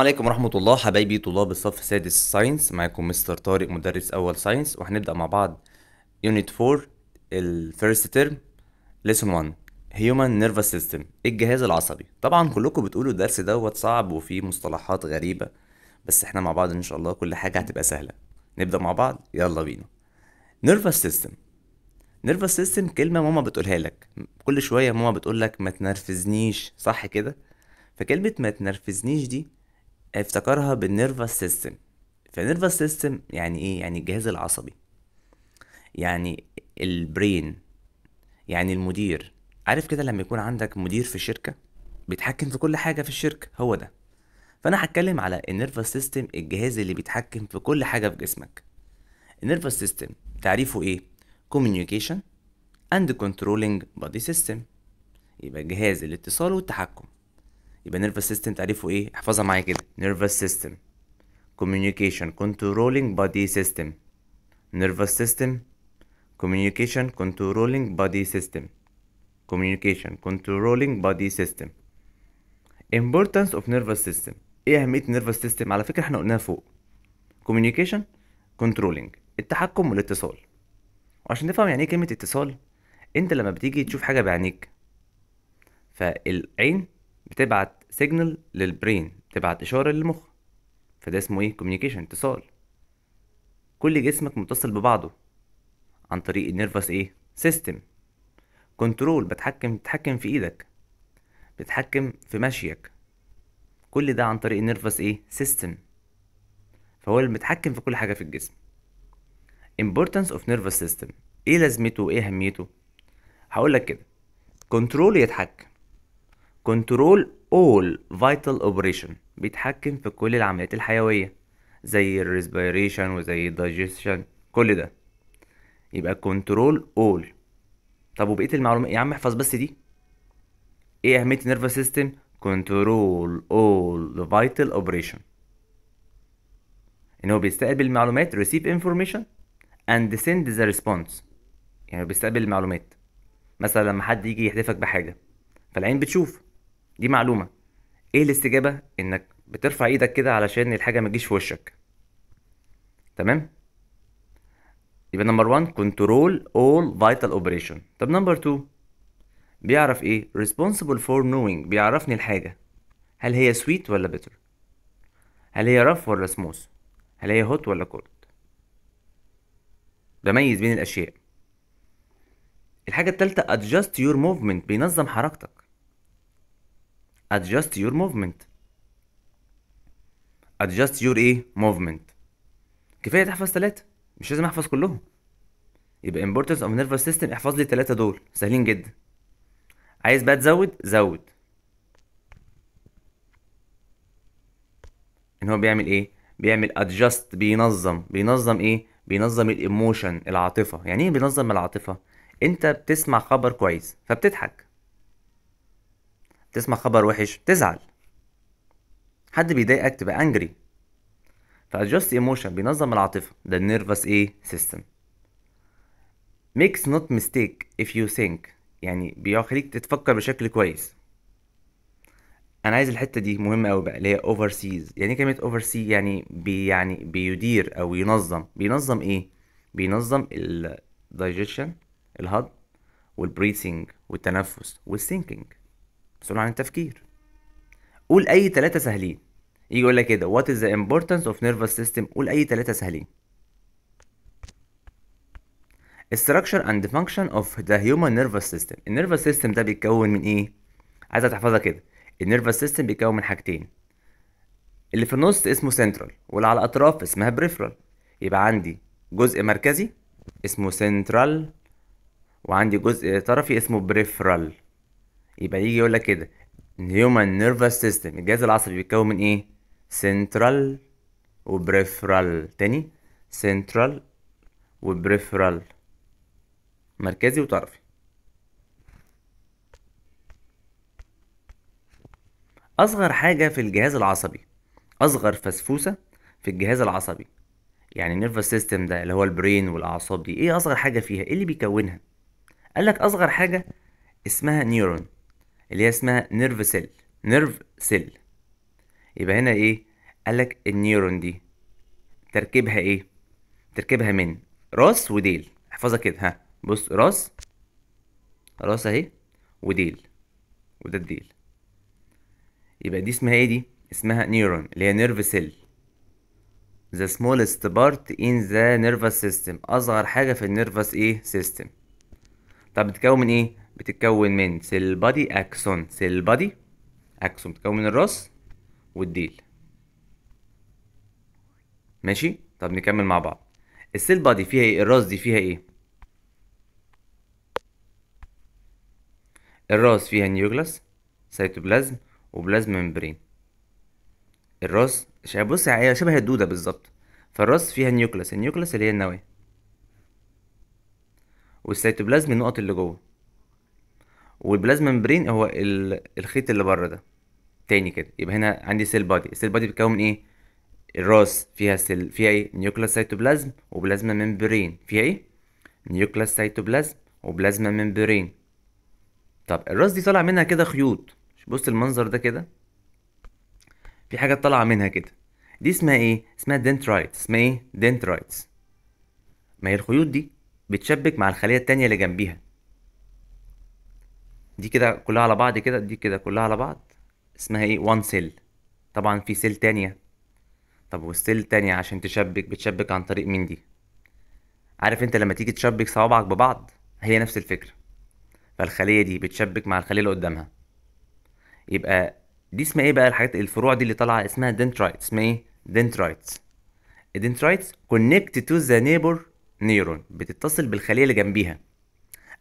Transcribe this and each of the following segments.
السلام عليكم ورحمة الله حبايبي طلاب الصف السادس ساينس معاكم مستر طارق مدرس أول ساينس وهنبدأ مع بعض يونت 4 الفيرست تيرم ليسون 1 هيومن نيرفس سيستم الجهاز العصبي طبعا كلكم بتقولوا الدرس دوت صعب وفيه مصطلحات غريبة بس احنا مع بعض ان شاء الله كل حاجة هتبقى سهلة نبدأ مع بعض يلا بينا نيرفس سيستم نيرفس سيستم كلمة ماما بتقولها لك كل شوية ماما بتقول لك ما تنرفزنيش صح كده فكلمة ما تنرفزنيش دي افتكرها بالنيرفس سيستم فالنيرفس سيستم يعني ايه يعني الجهاز العصبي يعني البرين يعني المدير عارف كده لما يكون عندك مدير في الشركه بيتحكم في كل حاجه في الشركه هو ده فانا هتكلم على النيرفس سيستم الجهاز اللي بيتحكم في كل حاجه في جسمك النيرفس سيستم تعريفه ايه communication and controlling body system يبقى جهاز الاتصال والتحكم يبقى نيرفس سيستم تعريفه ايه احفظها معايا كده نيرفس سيستم كوميونيكيشن كنترولينج بادي سيستم نيرفس سيستم كوميونيكيشن كنترولينج بادي سيستم كوميونيكيشن كنترولينج بادي سيستم امبورتانس اوف نيرفس سيستم ايه اهميه نيرفس سيستم على فكره احنا قلناها فوق كوميونيكيشن كنترولينج التحكم والاتصال وعشان نفهم يعني ايه كلمه اتصال انت لما بتيجي تشوف حاجه بعينيك فالعين بتبعت سيجنال للبرين تبعت اشاره للمخ فده اسمه ايه كوميونيكيشن اتصال كل جسمك متصل ببعضه عن طريق النيرفس ايه سيستم كنترول بتحكم بتحكم في ايدك بتحكم في مشيك كل ده عن طريق النيرفس ايه سيستم فهو اللي متحكم في كل حاجه في الجسم importance of nervous system ايه لازمته وايه اهميته هقولك كده كنترول يتحكم كنترول all vital operation بيتحكم في كل العمليات الحيوية زي الريسبيريشن وزي الدايجيشن كل ده يبقى control all طب وبقية المعلومات يا عم احفظ بس دي ايه أهمية nervous system control all vital اوبريشن ان هو بيستقبل المعلومات ريسيف information and send the response يعني بيستقبل المعلومات مثلا لما حد يجي يحدفك بحاجة فالعين بتشوف دي معلومه ايه الاستجابه انك بترفع ايدك كده علشان الحاجه ما تجيش في وشك تمام يبقى نمبر 1 كنترول اول فايتال اوبريشن طب نمبر 2 بيعرف ايه ريسبونسبل فور نوينج بيعرفني الحاجه هل هي سويت ولا بيتر هل هي رف ولا سموث هل هي هوت ولا كولد بميز بين الاشياء الحاجه الثالثه ادجاست يور موفمنت بينظم حركتك adjust your movement adjust your ايه movement كفايه تحفظ ثلاثه مش لازم احفظ كلهم يبقى importance of nervous system احفظ لي الثلاثه دول سهلين جدا عايز بقى تزود زود ان هو بيعمل ايه بيعمل adjust بينظم بينظم ايه بينظم الايموشن العاطفه يعني ايه بينظم العاطفه انت بتسمع خبر كويس فبتضحك تسمع خبر وحش تزعل حد بيضايقك تبقى انجري فادجست ايموشن بينظم العاطفه ده النيرفس ايه سيستم makes not mistake if you think يعني بيخليك تتفكر بشكل كويس انا عايز الحته دي مهمه قوي بقى اللي هي overseas يعني كلمه اوفرسي يعني بي يعني بيدير او ينظم بينظم ايه بينظم الدايجيشن الهضم والبريثنج والتنفس والثينكينج مسؤول عن التفكير قول اي ثلاثه سهلين يجي يقول لك كده وات از ذا importance اوف نيرفس سيستم قول اي ثلاثه سهلين structure and function of the human nervous system النيرفس سيستم ده بيتكون من ايه عايزه تحفظها كده النيرفس سيستم بيتكون من حاجتين اللي في النص اسمه سنترال واللي على الاطراف اسمها بريفرال يبقى عندي جزء مركزي اسمه سنترال وعندي جزء طرفي اسمه بريفرال يبقى يجي يقول لك كده هيومن نيرفس سيستم الجهاز العصبي بيتكون من ايه سنترال وبريفرال تاني سنترال وبريفرال مركزي وطرفي اصغر حاجه في الجهاز العصبي اصغر فسفوسه في الجهاز العصبي يعني النيرفس سيستم ده اللي هو البرين والاعصاب دي ايه اصغر حاجه فيها ايه اللي بيكونها قال لك اصغر حاجه اسمها نيورون اللي هي اسمها نيرف سيل نيرف سيل يبقى هنا ايه قالك النيورون دي تركيبها ايه تركيبها من راس وديل احفظها كده ها بص راس راس اهي وديل وده الديل يبقى دي اسمها ايه دي اسمها نيورون اللي هي نيرف سيل ذا smallest part in the nervous system اصغر حاجه في النيرفس ايه سيستم طب بتتكون من ايه بتتكون من سيل بادي اكسون سيل بادي اكسون بتتكون من الراس والديل ماشي طب نكمل مع بعض السيل بادي فيها ايه الراس دي فيها ايه الراس فيها نيوكلاس سيتوبلازم وبلازما ممبرين الراس بص هي شبه الدوده بالظبط فالراس فيها نيوكلاس النيوكلاس اللي هي النواه والسيتوبلازم النقط اللي جوه والبلازما ممبرين هو الخيط اللي بره ده تاني كده يبقى هنا عندي سيل بادي السيل بادي بيتكون من ايه الراس فيها سيل فيها ايه نيوكلاس سيتوبلازم وبلازما ممبرين فيها ايه نيوكلاس سيتوبلازم وبلازما ممبرين طب الراس دي طالع منها كده خيوط بص المنظر ده كده في حاجه طالعه منها كده دي اسمها ايه اسمها دنترايت اسمها ايه دنترايتس ما هي الخيوط دي بتشبك مع الخليه التانية اللي جنبيها دي كده كلها على بعض كده دي كده كلها على بعض اسمها ايه وان سيل طبعا في سيل تانية طب والسيل التانية عشان تشبك بتشبك عن طريق مين دي عارف انت لما تيجي تشبك صوابعك ببعض هي نفس الفكرة فالخلية دي بتشبك مع الخلية اللي قدامها يبقى دي اسمها ايه بقى الحاجات الفروع دي اللي طالعة اسمها دنترايت اسمها ايه دنترايت الدنترايت كونكت تو ذا نيبر نيرون بتتصل بالخلية اللي جنبيها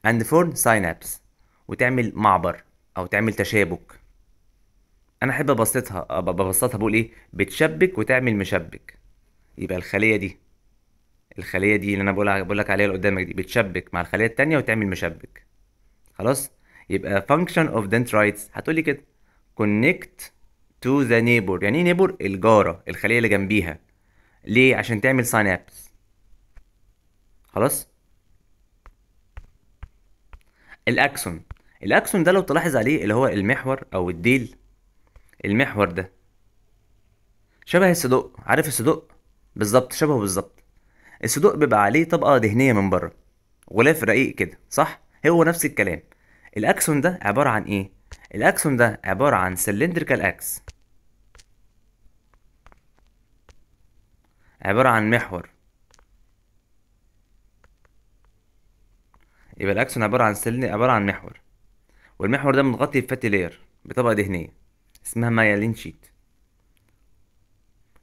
and form synapse وتعمل معبر او تعمل تشابك انا احب ابسطها ببسطها بقول ايه بتشبك وتعمل مشبك يبقى الخليه دي الخليه دي اللي انا بقول لك عليها اللي قدامك دي بتشبك مع الخليه التانية وتعمل مشبك خلاص يبقى function of dendrites هتقولي كده connect to the neighbor يعني ايه نيبور الجاره الخليه اللي جنبيها ليه عشان تعمل سينابس خلاص الاكسون الاكسون ده لو تلاحظ عليه اللي هو المحور او الديل المحور ده شبه الصدوق عارف الصدوق بالظبط شبهه بالظبط الصدوق بيبقى عليه طبقه دهنيه من بره غلاف رقيق كده صح هو نفس الكلام الاكسون ده عباره عن ايه الاكسون ده عباره عن سلندريكال اكس عباره عن محور يبقى الاكسون عباره عن سلن عباره عن محور والمحور ده متغطي بفاتي لير بطبقة دهنية اسمها مايلين شيت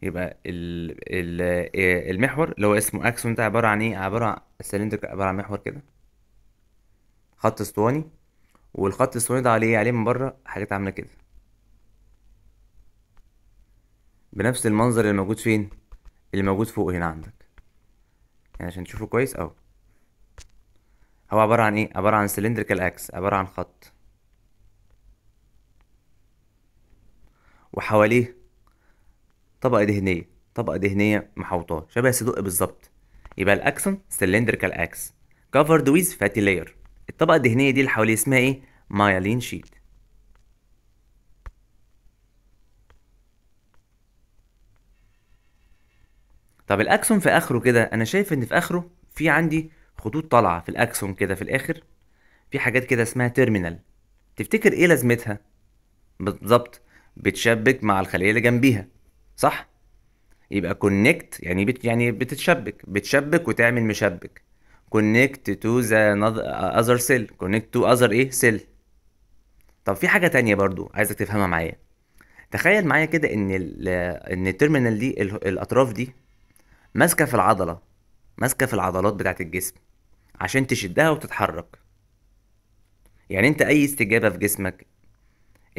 يبقى ال ال المحور اللي هو اسمه اكسون ده عبارة عن ايه عبارة عن السلندر عبارة عن محور كده خط اسطواني والخط الاسطواني ده عليه عليه من بره حاجات عاملة كده بنفس المنظر اللي موجود فين اللي موجود فوق هنا عندك يعني عشان تشوفه كويس اهو هو عبارة عن ايه عبارة عن سلندريكال اكس عبارة عن خط وحواليه طبقة دهنية طبقة دهنية محوطاه شبه صدق بالظبط يبقى الأكسون سلندريكال أكس كفرد ويز فاتي لاير الطبقة الدهنية دي اللي حواليه اسمها إيه؟ مايلين شيت طب الأكسون في آخره كده أنا شايف إن في آخره في عندي خطوط طالعة في الأكسون كده في الآخر في حاجات كده اسمها تيرمينال تفتكر إيه لازمتها؟ بالظبط بتشبك مع الخليه اللي جنبيها صح يبقى كونكت يعني بت يعني بتتشبك بتشبك وتعمل مشبك كونكت تو ذا اذر سيل كونكت تو اذر ايه سيل طب في حاجه تانية برضو عايزك تفهمها معايا تخيل معايا كده ان الـ ان التيرمينال دي الاطراف دي ماسكه في العضله ماسكه في العضلات بتاعه الجسم عشان تشدها وتتحرك يعني انت اي استجابه في جسمك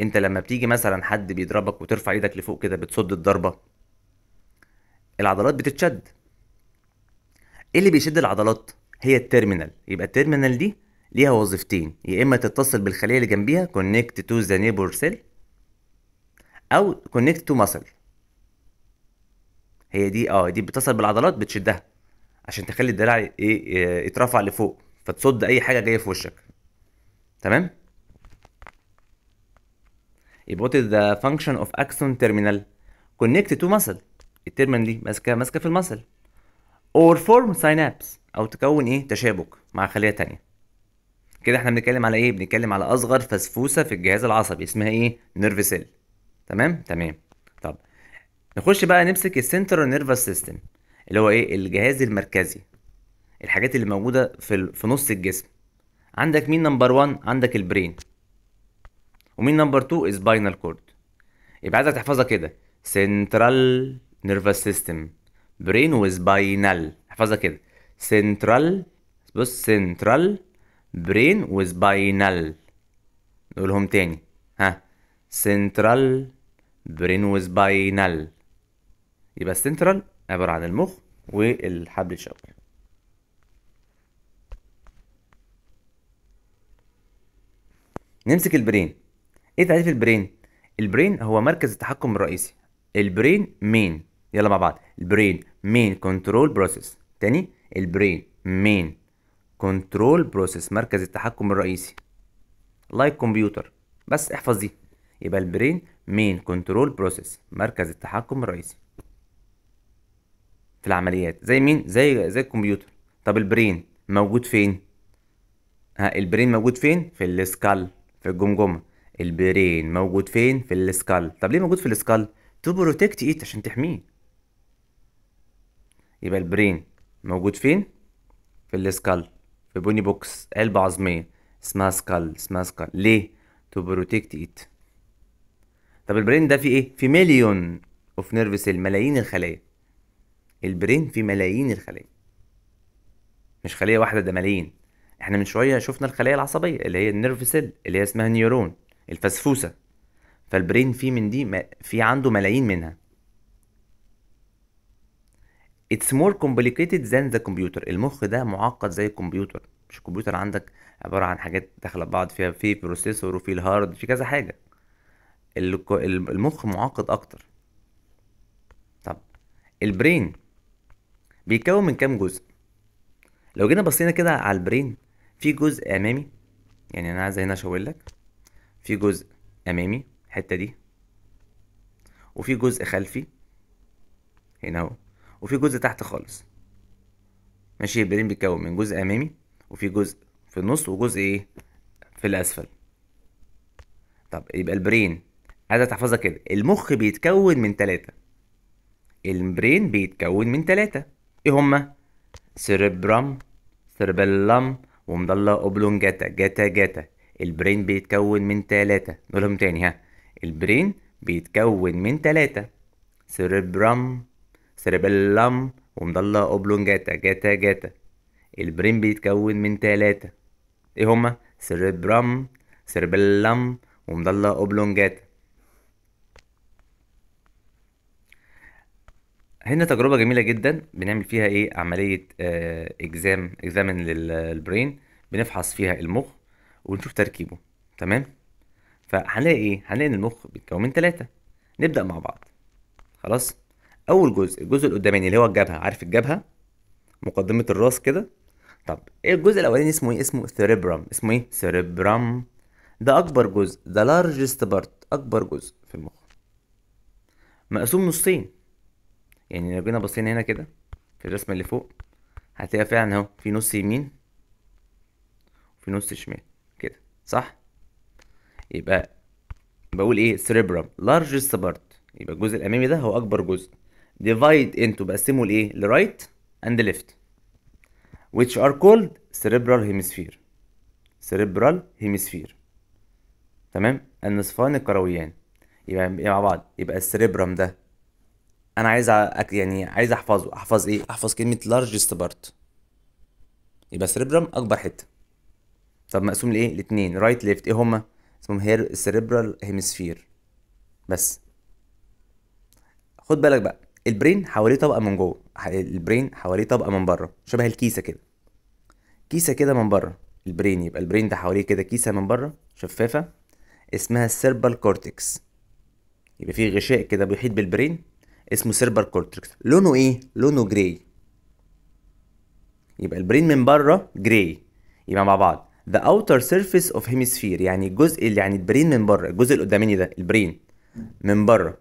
انت لما بتيجي مثلا حد بيضربك وترفع ايدك لفوق كده بتصد الضربه العضلات بتتشد ايه اللي بيشد العضلات هي التيرمينال يبقى التيرمينال دي ليها وظيفتين يا اما تتصل بالخليه اللي جنبيها كونكت تو ذا نيبور سيل او كونكت تو ماسل هي دي اه دي بتتصل بالعضلات بتشدها عشان تخلي الدراع ايه آه، يترفع لفوق فتصد اي حاجه جايه في وشك تمام يبقى what is the function of axon terminal connect to muscle التيرمينال دي ماسكه ماسكه في المسل or form synapse او تكون ايه تشابك مع خليه تانية كده احنا بنتكلم على ايه بنتكلم على اصغر فسفوسه في الجهاز العصبي اسمها ايه نيرف سيل تمام تمام طب نخش بقى نمسك السنترال نيرفس سيستم اللي هو ايه الجهاز المركزي الحاجات اللي موجوده في في نص الجسم عندك مين نمبر 1 عندك البرين ومين نمبر 2 سباينال كورد يبقى عايزك تحفظها كده سنترال نيرفس سيستم برين وسباينال احفظها كده سنترال بص سنترال برين وسباينال نقولهم تاني ها سنترال برين وسباينال يبقى السنترال عبارة عن المخ والحبل الشوكي نمسك البرين ايه تعريف البرين البرين هو مركز التحكم الرئيسي البرين مين يلا مع بعض البرين مين كنترول بروسيس تاني البرين مين كنترول بروسيس مركز التحكم الرئيسي لايك كمبيوتر بس احفظ دي يبقى البرين مين كنترول بروسيس مركز التحكم الرئيسي في العمليات زي مين زي زي الكمبيوتر طب البرين موجود فين ها البرين موجود فين في السكال في الجمجمه البرين موجود فين في السكال طب ليه موجود في السكال تو بروتكت ايت عشان تحميه يبقى البرين موجود فين في السكال في بوني بوكس علبة عظمية اسمها سكال اسمها سكال ليه تو بروتكت ايت طب البرين ده فيه ايه في مليون اوف نيرف سيل ملايين الخلايا البرين في ملايين الخلايا مش خليه واحده ده ملايين احنا من شويه شفنا الخلايا العصبيه اللي هي النيرف سيل اللي هي اسمها نيورون الفسفوسة فالبرين فيه من دي في عنده ملايين منها It's more complicated than the computer المخ ده معقد زي الكمبيوتر مش الكمبيوتر عندك عبارة عن حاجات داخلة ببعض فيها في بروسيسور وفي الهارد في كذا حاجة المخ معقد أكتر طب البرين بيتكون من كام جزء لو جينا بصينا كده على البرين في جزء أمامي يعني أنا عايز هنا أشاور لك في جزء امامي الحته دي وفي جزء خلفي هنا اهو وفي جزء تحت خالص ماشي البرين بيتكون من جزء امامي وفي جزء في النص وجزء ايه في الاسفل طب يبقى البرين عايز تحفظها كده المخ بيتكون من تلاتة البرين بيتكون من تلاتة ايه هما سيربرام سيربلام ومضلة اوبلونجاتا جاتا جاتا البرين بيتكون من تلاتة نقولهم تاني ها البرين بيتكون من تلاتة سيربرام سيربلام ومضلة أوبلونجاتا جاتا جاتا البرين بيتكون من تلاتة ايه هما سيربرام سيربلام ومضلة أوبلونجاتا هنا تجربة جميلة جدا بنعمل فيها ايه عملية اكزام اكزامن للبرين بنفحص فيها المخ ونشوف تركيبه تمام فهنلاقي ايه هنلاقي ان المخ بيتكون من ثلاثه نبدا مع بعض خلاص اول جزء الجزء القداماني اللي هو الجبهه عارف الجبهه مقدمه الراس كده طب ايه الجزء الاولاني اسمه ايه اسمه سيريبرام اسمه ايه سيريبرام ده اكبر جزء ده لارجست بارت اكبر جزء في المخ مقسوم نصين يعني لو جينا بصينا هنا كده في الرسمه اللي فوق هتلاقي فعلا اهو في نص يمين وفي نص شمال صح يبقى بقول ايه سريبرم largest part يبقى الجزء الامامي ده هو اكبر جزء divide into بقسمه لايه لرايت اند ليفت which are called cerebral hemisphere cerebral hemisphere تمام النصفان الكرويان يبقى مع بعض يبقى السريبرم ده انا عايز أك... يعني عايز احفظه احفظ ايه احفظ كلمه largest part يبقى cerebrum اكبر حته طب مقسوم لايه لاتنين رايت ليفت ايه هما اسمهم هير سيريبرال هيمسفير بس خد بالك بقى البرين حواليه طبقه من جوه البرين حواليه طبقه من بره شبه الكيسه كده كيسه كده من بره البرين يبقى البرين ده حواليه كده كيسه من بره شفافه اسمها السيربال كورتكس يبقى فيه غشاء كده بيحيط بالبرين اسمه سيربال كورتكس لونه ايه لونه جراي يبقى البرين من بره جراي يبقى مع بعض the outer surface of hemisphere يعني الجزء اللي يعني البرين من بره الجزء اللي ده البرين من بره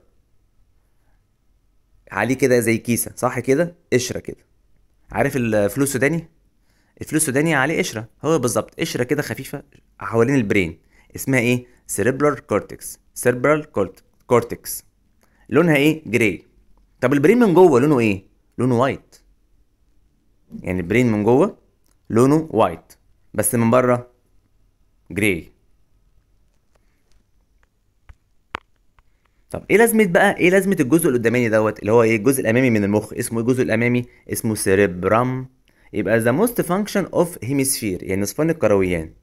عليه كده زي كيسه صح كده قشره كده عارف الفلوس السوداني الفلوس السوداني عليه قشره هو بالظبط قشره كده خفيفه حوالين البرين اسمها ايه سيربرال كورتكس سيربرال كورتكس لونها ايه جراي طب البرين من جوه لونه ايه لونه وايت يعني البرين من جوه لونه وايت بس من بره جراي طب ايه لازمه بقى ايه لازمه الجزء القداماني دوت اللي هو ايه الجزء الامامي من المخ اسمه إيه؟ الجزء الامامي اسمه سيريبرام يبقى ذا موست فانكشن اوف هيمسفير يعني نصفان الكرويان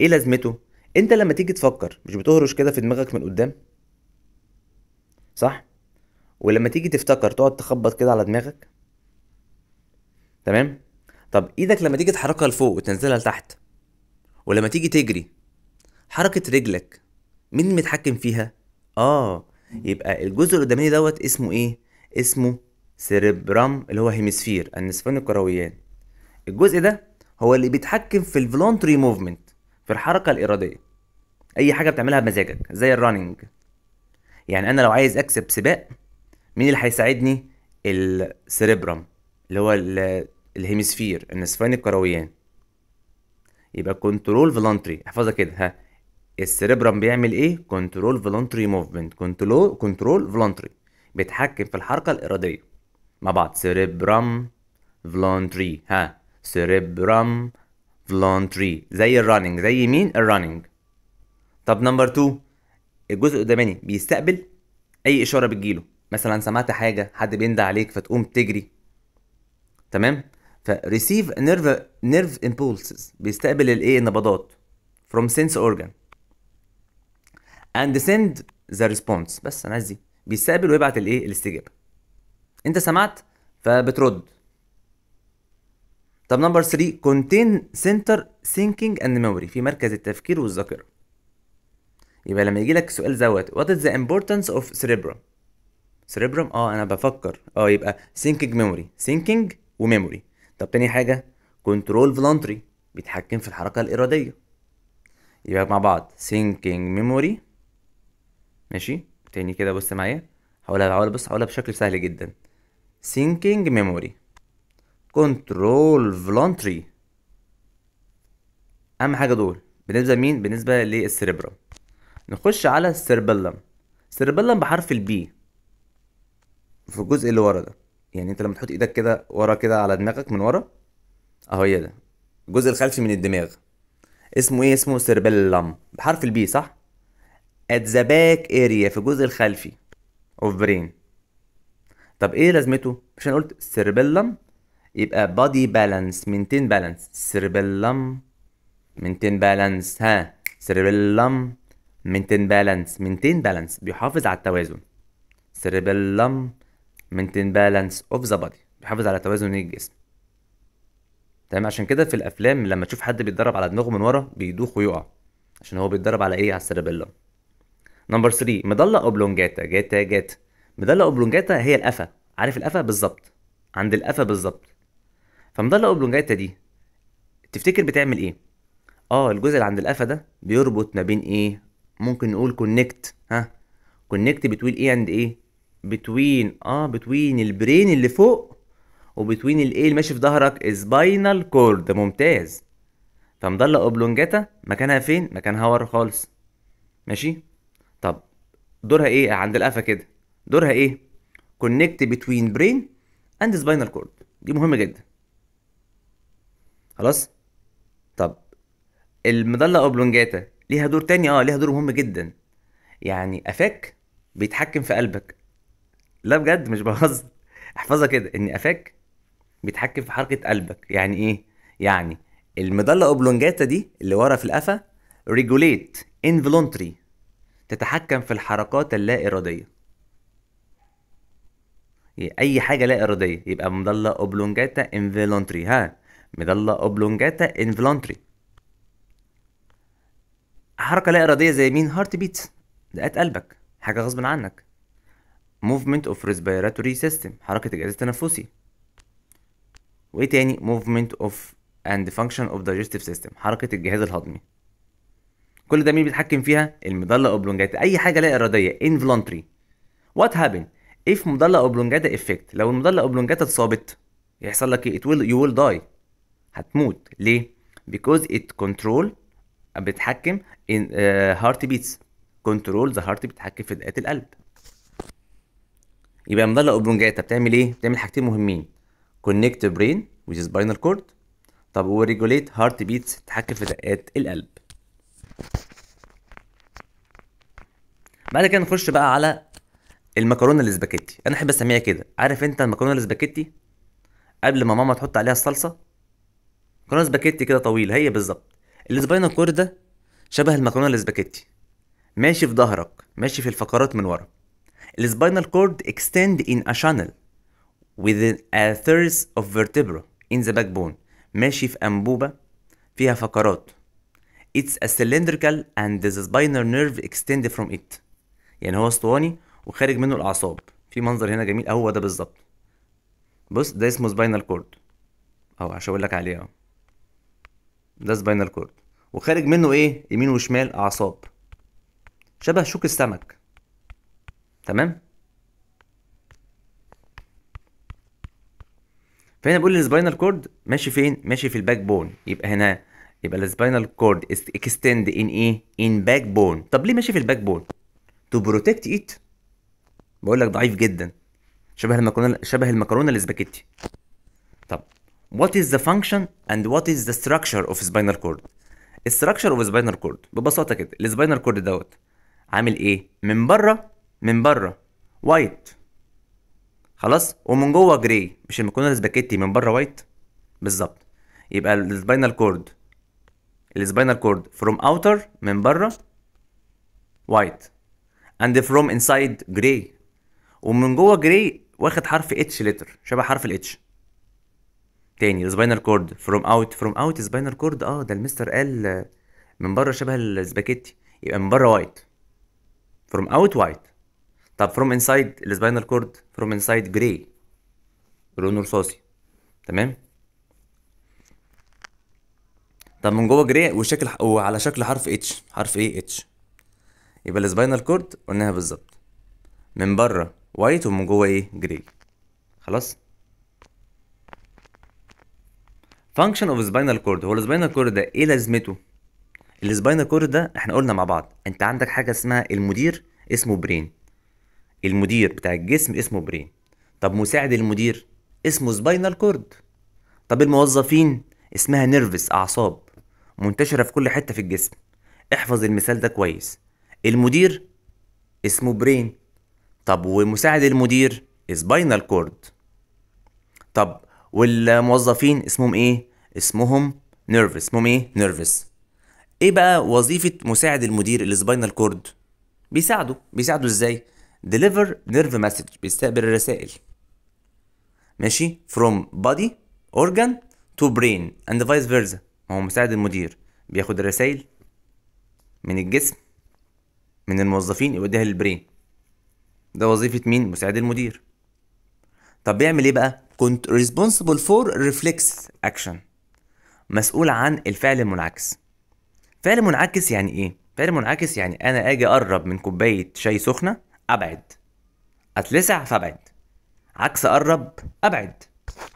ايه لازمته انت لما تيجي تفكر مش بتهرش كده في دماغك من قدام صح ولما تيجي تفتكر تقعد تخبط كده على دماغك تمام طب ايدك لما تيجي تحركها لفوق وتنزلها لتحت ولما تيجي تجري حركة رجلك مين متحكم فيها؟ اه يبقى الجزء القدامي دوت اسمه ايه؟ اسمه سيربرام اللي هو هيمسفير النصفين الكرويان الجزء ده هو اللي بيتحكم في الفولونتري موفمنت في الحركة الإرادية أي حاجة بتعملها بمزاجك زي الرننج يعني أنا لو عايز أكسب سباق مين اللي هيساعدني؟ السيربرام اللي هو الهيمسفير النصفين الكرويان يبقى كنترول فولونتري احفظها كده ها السيربرم بيعمل ايه كنترول فولونتري موفمنت كنترول كنترول فولونتري بيتحكم في الحركه الاراديه مع بعض سيربرم فولونتري ها سيربرم فولونتري زي الرننج زي مين الرننج طب نمبر 2 الجزء القداماني بيستقبل اي اشاره بتجيله مثلا سمعت حاجه حد بيندى عليك فتقوم تجري تمام فريسيف نيرف نيرف امبولسز بيستقبل الايه النبضات from sense organ and send the response بس انا عايز دي بيستقبل ويبعت الايه الاستجابه انت سمعت فبترد طب نمبر 3 كونتين سنتر ثينكينج اند ميموري في مركز التفكير والذاكره يبقى لما يجي لك سؤال زوت وات از ذا امبورتانس اوف سيريبرم سيريبرم اه انا بفكر اه يبقى ثينكينج ميموري ثينكينج وميموري طب تاني حاجه كنترول فلانتري بيتحكم في الحركه الاراديه يبقى مع بعض سينكينج ميموري ماشي تاني كده بص معايا هقولها هقولها بص هقولها بشكل سهل جدا سينكينج ميموري كنترول فلانتري اهم حاجه دول بالنسبه لمين بالنسبه للسيربرم نخش على السيربلم السيربلم بحرف البي في الجزء اللي ورا ده يعني انت لما تحط ايدك كده ورا كده على دماغك من ورا اهو هي ده الجزء الخلفي من الدماغ اسمه ايه اسمه سيربيلم بحرف البي صح ات ذا باك اريا في الجزء الخلفي اوف برين طب ايه لازمته عشان قلت سيربيلم يبقى بادي بالانس maintain بالانس cerebellum maintain بالانس ها cerebellum maintain بالانس maintain بالانس بيحافظ على التوازن cerebellum مينتين بالانس اوف ذا بادي بيحافظ على توازن الجسم تمام عشان كده في الافلام لما تشوف حد بيتدرب على دماغه من ورا بيدوخ ويقع عشان هو بيتدرب على ايه على السيربيلا نمبر 3 مضله اوبلونجاتا جاتا جاتا مضله اوبلونجاتا هي القفا عارف القفا بالظبط عند القفا بالظبط فمضله اوبلونجاتا دي تفتكر بتعمل ايه اه الجزء اللي عند القفا ده بيربط ما بين ايه ممكن نقول كونكت ها كونكت بتقول ايه عند ايه بتوين اه بتوين البرين اللي فوق وبتوين الايه اللي ماشي في ظهرك سباينال كورد ممتاز فمضلة اوبلونجاتا مكانها فين مكانها ورا خالص ماشي طب دورها ايه عند القفا كده دورها ايه كونكت بتوين برين اند سباينال كورد دي مهمه جدا خلاص طب المضله اوبلونجاتا ليها دور تاني اه ليها دور مهم جدا يعني افك بيتحكم في قلبك لا بجد مش بهزر احفظها كده ان قفاك بيتحكم في حركه قلبك يعني ايه يعني المضله اوبلونجاتا دي اللي ورا في القفا ريجوليت انفولونتري تتحكم في الحركات اللا اراديه يعني اي حاجه لا اراديه يبقى مضله اوبلونجاتا انفولونتري ها مضله اوبلونجاتا انفولونتري حركه لا اراديه زي مين هارت بيت دقات قلبك حاجه غصب عنك movement of respiratory system حركة الجهاز التنفسي وايه تاني movement of and function of digestive system حركة الجهاز الهضمي كل ده مين بيتحكم فيها المضلة اوبلونجاتا اي حاجه لا اراديه involuntary what happen if مضلة اوبلونجاتا effect لو المضلة اوبلونجاتا اتصابت يحصل لك ايه it will you will die هتموت ليه because it control بتحكم in uh, heart beats control the heart بتحكم في دقات القلب يبقى مضله اوبلونجاتا بتعمل ايه بتعمل حاجتين مهمين كونكت برين which سباينال spinal cord طب وريجوليت هارت بيتس تحكم في دقات القلب بعد كده نخش بقى على المكرونه الاسباجيتي انا احب اسميها كده عارف انت المكرونه الاسباجيتي قبل ما ماما تحط عليها الصلصه مكرونه اسباجيتي كده طويله هي بالظبط السباينال كورد ده شبه المكرونه الاسباجيتي ماشي في ظهرك ماشي في الفقرات من ورا السباينال كورد extend in a channel with a third of vertebra in the backbone ماشي في أنبوبة فيها فقرات It's a cylindrical and the spinal nerve extend from it يعني هو اسطواني وخارج منه الأعصاب في منظر هنا جميل أهو ده بالظبط بص ده اسمه سباينال كورد أهو عشان أقول لك عليه أهو ده سباينال كورد وخارج منه إيه يمين وشمال أعصاب شبه شوك السمك تمام فهنا بقول السباينال كورد ماشي فين ماشي في الباك بون يبقى هنا يبقى السباينال كورد اكستند ان ايه ان باك بون طب ليه ماشي في الباك بون تو بروتكت ايت بقول لك ضعيف جدا شبه المكرونه شبه المكرونه الاسباجيتي طب وات از ذا فانكشن اند وات از ذا ستراكشر اوف سباينال كورد الستراكشر اوف سباينال كورد ببساطه كده السباينال كورد دوت عامل ايه من بره من بره وايت خلاص ومن جوه جراي مش المكرونه الاسباجيتي من بره وايت بالظبط يبقى السباينال كورد السباينال كورد فروم اوتر من بره وايت اند فروم انسايد جراي ومن جوه جراي واخد حرف اتش لتر شبه حرف الاتش تاني السباينال كورد فروم اوت فروم اوت سباينال كورد اه ده المستر قال من بره شبه الاسباجيتي يبقى من بره وايت فروم اوت وايت طب فروم انسايد السباينال كورد فروم انسايد جراي لونه رصاصي تمام طب من جوه جراي وشكل وعلى شكل حرف اتش حرف ايه اتش يبقى السباينال كورد قلناها بالظبط من بره وايت ومن جوه ايه جراي خلاص فانكشن اوف سباينال كورد هو السباينال كورد ده ايه لازمته السباينال كورد ده احنا قلنا مع بعض انت عندك حاجه اسمها المدير اسمه برين المدير بتاع الجسم اسمه برين طب مساعد المدير اسمه سباينال كورد طب الموظفين اسمها نيرفس اعصاب منتشره في كل حته في الجسم احفظ المثال ده كويس المدير اسمه برين طب ومساعد المدير سباينال كورد طب والموظفين اسمهم ايه اسمهم نيرفس اسمهم ايه نيرفس ايه بقى وظيفه مساعد المدير السباينال كورد بيساعده بيساعده ازاي deliver nerve message بيستقبل الرسائل ماشي from body organ to brain and vice versa ما هو مساعد المدير بياخد الرسائل من الجسم من الموظفين يوديها للبرين ده وظيفة مين مساعد المدير طب بيعمل ايه بقى كنت responsible for reflex action مسؤول عن الفعل المنعكس فعل منعكس يعني ايه فعل منعكس يعني انا اجي اقرب من كوبايه شاي سخنه ابعد اتلسع فابعد عكس اقرب ابعد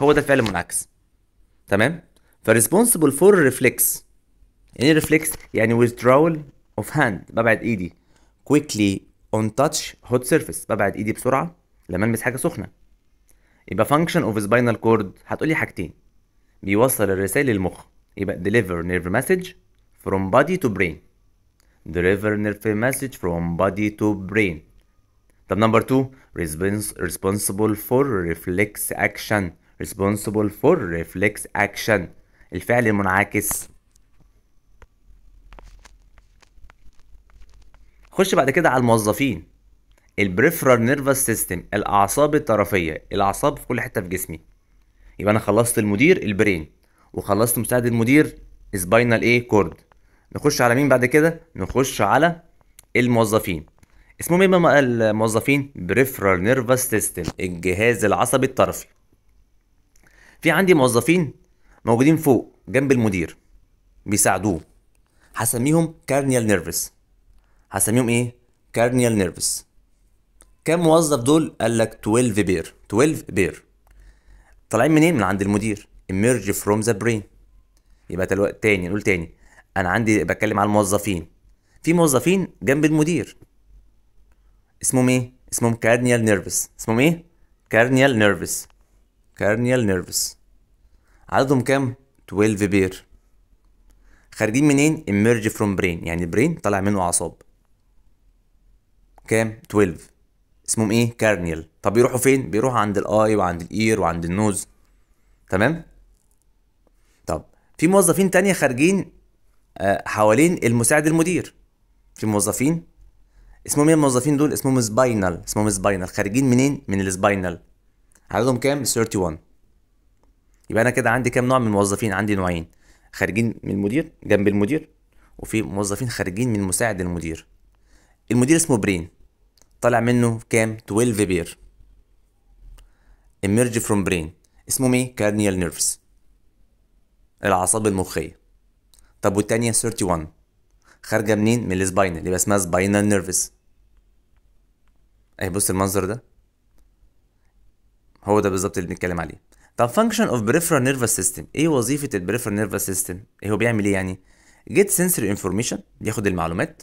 هو ده الفعل المنعكس تمام فريسبونسبل فور ريفلكس يعني ريفلكس إيه يعني withdrawal اوف هاند ببعد ايدي quickly on touch hot surface ببعد ايدي بسرعه لما المس حاجه سخنه يبقى function of spinal cord هتقولي حاجتين بيوصل الرسائل للمخ يبقى deliver nerve message from body to brain deliver nerve message from body to brain طب نمبر 2 responsible for reflex action responsible for reflex action الفعل المنعكس خش بعد كده على الموظفين البريفرال نيرفس سيستم الاعصاب الطرفيه الاعصاب في كل حته في جسمي يبقى انا خلصت المدير البرين وخلصت مساعد المدير سباينال ايه كورد نخش على مين بعد كده نخش على الموظفين ايه بقى الموظفين بريفرال نيرفس سيستم الجهاز العصبي الطرفي في عندي موظفين موجودين فوق جنب المدير بيساعدوه هسميهم كارنيال نيرفس هسميهم ايه كارنيال نيرفس كم موظف دول قال لك 12 بير 12 بير طالعين منين من عند المدير ايمرج فروم ذا برين يبقى تلو... تاني نقول تاني انا عندي بتكلم على الموظفين في موظفين جنب المدير اسمهم ايه؟ اسمهم كارنيال نيرفس اسمهم ايه؟ كارنيال نيرفس كارنيال نيرفس عددهم كام؟ 12 بير خارجين منين؟ emerge from brain يعني برين طالع منه اعصاب كام؟ 12 اسمهم ايه؟ كارنيال طب بيروحوا فين؟ بيروحوا عند الاي وعند الاير وعند النوز تمام؟ طب في موظفين تانية خارجين آه، حوالين المساعد المدير في موظفين اسمهم ايه الموظفين دول اسمهم سباينال اسمهم سباينال خارجين منين من السباينال عددهم كام 31 يبقى انا كده عندي كام نوع من الموظفين عندي نوعين خارجين من المدير جنب المدير وفي موظفين خارجين من مساعد المدير المدير اسمه برين طالع منه كام 12 بير emerge from brain اسمه ايه كارنيال نيرفز الأعصاب المخية طب والتانية 31 خارجه منين من السباينال اللي اسمها سباينال نيرفس اهي بص المنظر ده هو ده بالظبط اللي بنتكلم عليه طب فانكشن اوف بريفرال نيرفس سيستم ايه وظيفه البريفرال نيرفس سيستم ايه هو بيعمل ايه يعني جيت سنسوري انفورميشن بياخد المعلومات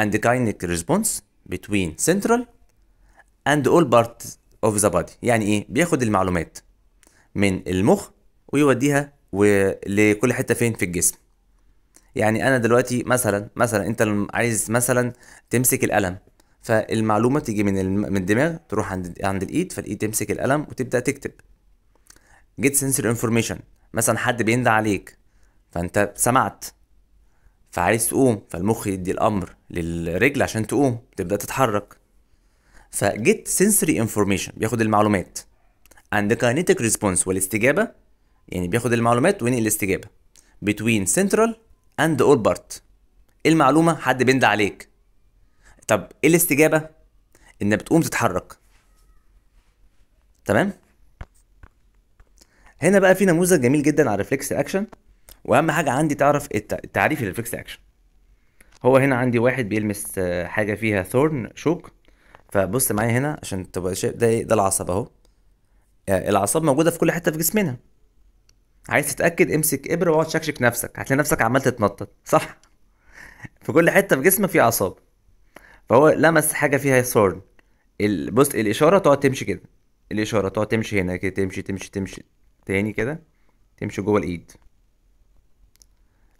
and kinetic response between central and all parts of the body يعني ايه بياخد المعلومات من المخ ويوديها لكل حته فين في الجسم يعني انا دلوقتي مثلا مثلا انت عايز مثلا تمسك القلم فالمعلومه تيجي من من الدماغ تروح عند عند الايد فالايد تمسك القلم وتبدا تكتب جيت سنسور انفورميشن مثلا حد بيندى عليك فانت سمعت فعايز تقوم فالمخ يدي الامر للرجل عشان تقوم تبدا تتحرك فجيت سنسوري انفورميشن بياخد المعلومات عند كاينيتك ريسبونس والاستجابه يعني بياخد المعلومات وينقل الاستجابه between central اند اول بارت ايه المعلومه حد بيند عليك طب ايه الاستجابه انك بتقوم تتحرك تمام هنا بقى في نموذج جميل جدا على ريفلكس اكشن واهم حاجه عندي تعرف التعريف للريفلكس اكشن هو هنا عندي واحد بيلمس آه، حاجه فيها ثورن شوك فبص معايا هنا عشان تبقى ده إيه؟ ده العصب اهو آه، العصب موجوده في كل حته في جسمنا عايز تتاكد امسك ابره واقعد شكشك نفسك هتلاقي نفسك عمال تتنطط صح في كل حته في جسمك في اعصاب فهو لمس حاجه فيها ثورن بص الاشاره تقعد تمشي كده الاشاره تقعد تمشي هنا كده تمشي تمشي تمشي تاني كده تمشي جوه الايد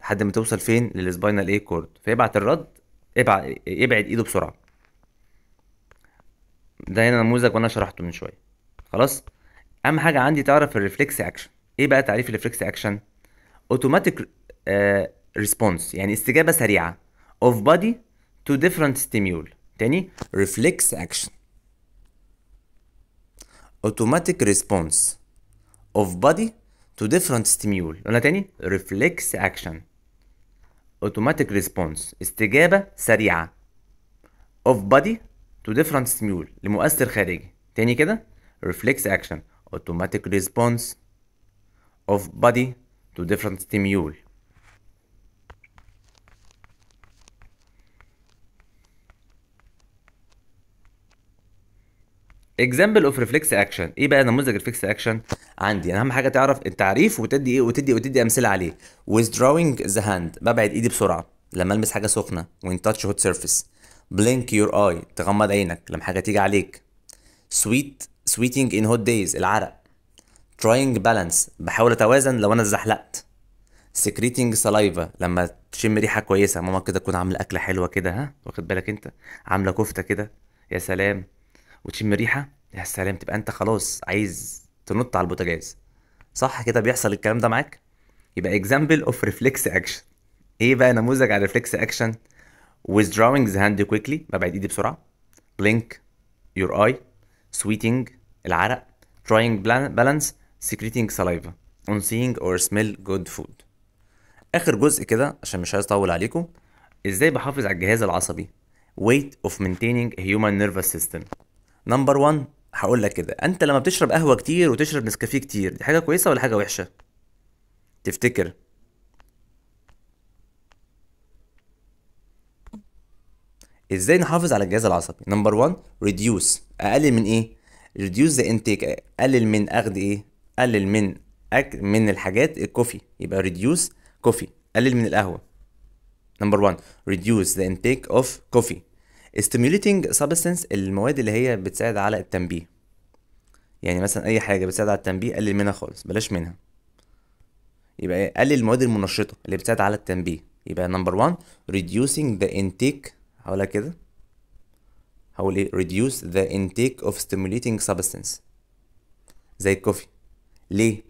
لحد ما توصل فين للسباينال ايه كورد فيبعت الرد ابعد يبعد ايده بسرعه ده هنا نموذج وانا شرحته من شويه خلاص اهم حاجه عندي تعرف الريفلكس اكشن ايه بقى تعريف الريفلكس اكشن اوتوماتيك ريسبونس يعني استجابه سريعه اوف بادي تو ديفرنت ستيمول تاني ريفلكس اكشن اوتوماتيك ريسبونس اوف بادي تو ديفرنت ستيمول قلنا تاني ريفلكس اكشن اوتوماتيك ريسبونس استجابه سريعه اوف بادي تو ديفرنت ستيمول لمؤثر خارجي تاني كده ريفلكس اكشن اوتوماتيك ريسبونس of body to different stimuli. Example of reflex action ايه بقى نموذج reflex action عندي انا اهم حاجه تعرف التعريف وتدي ايه وتدي وتدي امثله عليه withdrawing the hand ببعد ايدي بسرعه لما المس حاجه سخنه when touch hot surface blink your eye تغمض عينك لما حاجه تيجي عليك sweet sweating in hot days العرق تراينج بالانس بحاول اتوازن لو انا اتزحلقت سكريتنج سلايفا لما تشم ريحه كويسه ماما كده تكون عامله اكله حلوه كده ها واخد بالك انت عامله كفته كده يا سلام وتشم ريحه يا سلام تبقى انت خلاص عايز تنط على البوتاجاز صح كده بيحصل الكلام ده معاك يبقى اكزامبل اوف ريفلكس اكشن ايه بقى نموذج على reflex action withdrawing the hand quickly ببعد ايدي بسرعه blink your eye sweating العرق trying balance secreting saliva on seeing or smell good food اخر جزء كده عشان مش عايز اطول عليكم ازاي بحافظ على الجهاز العصبي weight of maintaining a human nervous system نمبر 1 هقول لك كده انت لما بتشرب قهوه كتير وتشرب نسكافيه كتير دي حاجه كويسه ولا حاجه وحشه تفتكر ازاي نحافظ على الجهاز العصبي نمبر 1 ريديوس اقلل من ايه ريديوس ذا انتيك اقلل من اخذ ايه قلل من أك... من الحاجات الكوفي يبقى ريديوس كوفي قلل من القهوة نمبر 1 ريديوس ذا انتيك اوف كوفي stimulating سبستنس المواد اللي هي بتساعد على التنبيه يعني مثلا اي حاجة بتساعد على التنبيه قلل منها خالص بلاش منها يبقى ايه قلل المواد المنشطة اللي بتساعد على التنبيه يبقى نمبر 1 reducing ذا انتيك هقولها كده هقول ايه reduce the intake of stimulating substance زي الكوفي ليه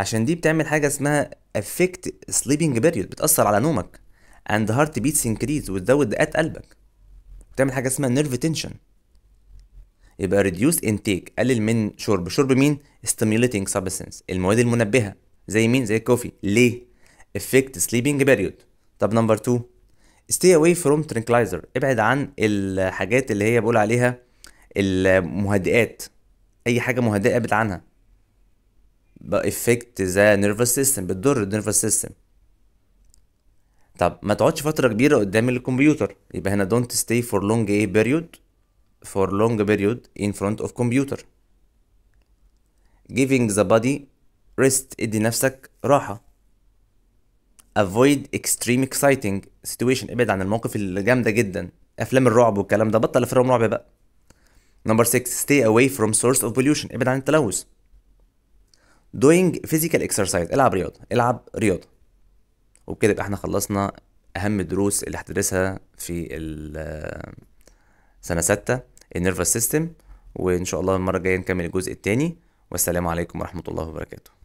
عشان دي بتعمل حاجه اسمها affect sleeping period بتاثر على نومك and heart beats increase وتزود دقات قلبك بتعمل حاجه اسمها nerve tension يبقى reduce intake قلل من شرب شرب مين stimulating substance المواد المنبهه زي مين زي الكوفي ليه affect sleeping period طب نمبر 2 stay away from tranquilizer ابعد عن الحاجات اللي هي بقول عليها المهدئات اي حاجه مهدئه ابعد عنها بافكت ذا نيرفس سيستم بتضر النيرفس سيستم طب ما تقعدش فتره كبيره قدام الكمبيوتر يبقى هنا دونت ستي فور لونج ايه بيريود for long period in front of computer giving the body rest ادي نفسك راحة avoid extreme exciting situation ابعد عن المواقف الجامدة جدا افلام الرعب والكلام ده بطل افلام رعب بقى number 6 stay away from source of pollution ابعد عن التلوث دوينج فيزيكال اكسرسايز العب رياضه العب رياضه وبكده يبقى احنا خلصنا اهم الدروس اللي هتدرسها في سنه سته النيرفس سيستم وان شاء الله المره الجايه نكمل الجزء الثاني والسلام عليكم ورحمه الله وبركاته